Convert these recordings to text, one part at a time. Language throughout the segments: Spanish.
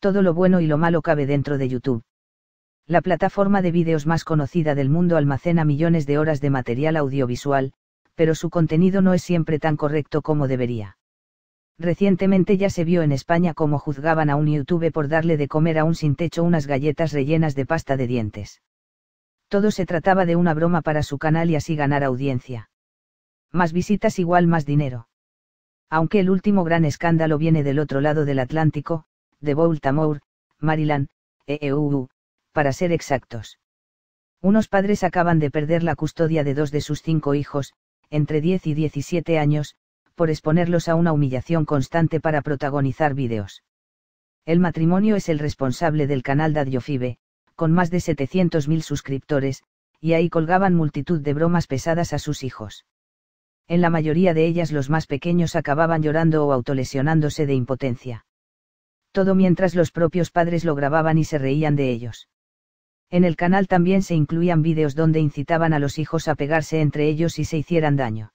todo lo bueno y lo malo cabe dentro de YouTube. La plataforma de vídeos más conocida del mundo almacena millones de horas de material audiovisual, pero su contenido no es siempre tan correcto como debería. Recientemente ya se vio en España cómo juzgaban a un YouTube por darle de comer a un sin techo unas galletas rellenas de pasta de dientes. Todo se trataba de una broma para su canal y así ganar audiencia. Más visitas igual más dinero. Aunque el último gran escándalo viene del otro lado del Atlántico, de Baltimore, Maryland, EEUU, para ser exactos. Unos padres acaban de perder la custodia de dos de sus cinco hijos, entre 10 y 17 años, por exponerlos a una humillación constante para protagonizar vídeos. El matrimonio es el responsable del canal Dadiofibe, con más de 700.000 suscriptores, y ahí colgaban multitud de bromas pesadas a sus hijos. En la mayoría de ellas los más pequeños acababan llorando o autolesionándose de impotencia todo mientras los propios padres lo grababan y se reían de ellos. En el canal también se incluían vídeos donde incitaban a los hijos a pegarse entre ellos y se hicieran daño.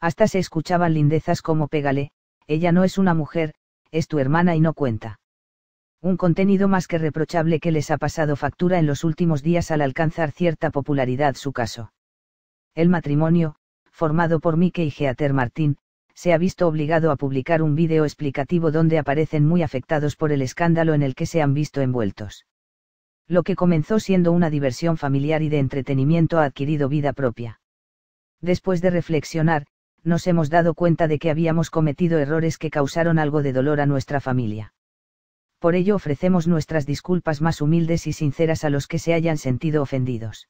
Hasta se escuchaban lindezas como pégale, ella no es una mujer, es tu hermana y no cuenta. Un contenido más que reprochable que les ha pasado factura en los últimos días al alcanzar cierta popularidad su caso. El matrimonio, formado por Mike y Geater Martín, se ha visto obligado a publicar un vídeo explicativo donde aparecen muy afectados por el escándalo en el que se han visto envueltos. Lo que comenzó siendo una diversión familiar y de entretenimiento ha adquirido vida propia. Después de reflexionar, nos hemos dado cuenta de que habíamos cometido errores que causaron algo de dolor a nuestra familia. Por ello ofrecemos nuestras disculpas más humildes y sinceras a los que se hayan sentido ofendidos.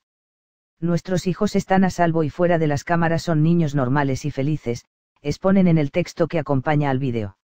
Nuestros hijos están a salvo y fuera de las cámaras son niños normales y felices, exponen en el texto que acompaña al vídeo.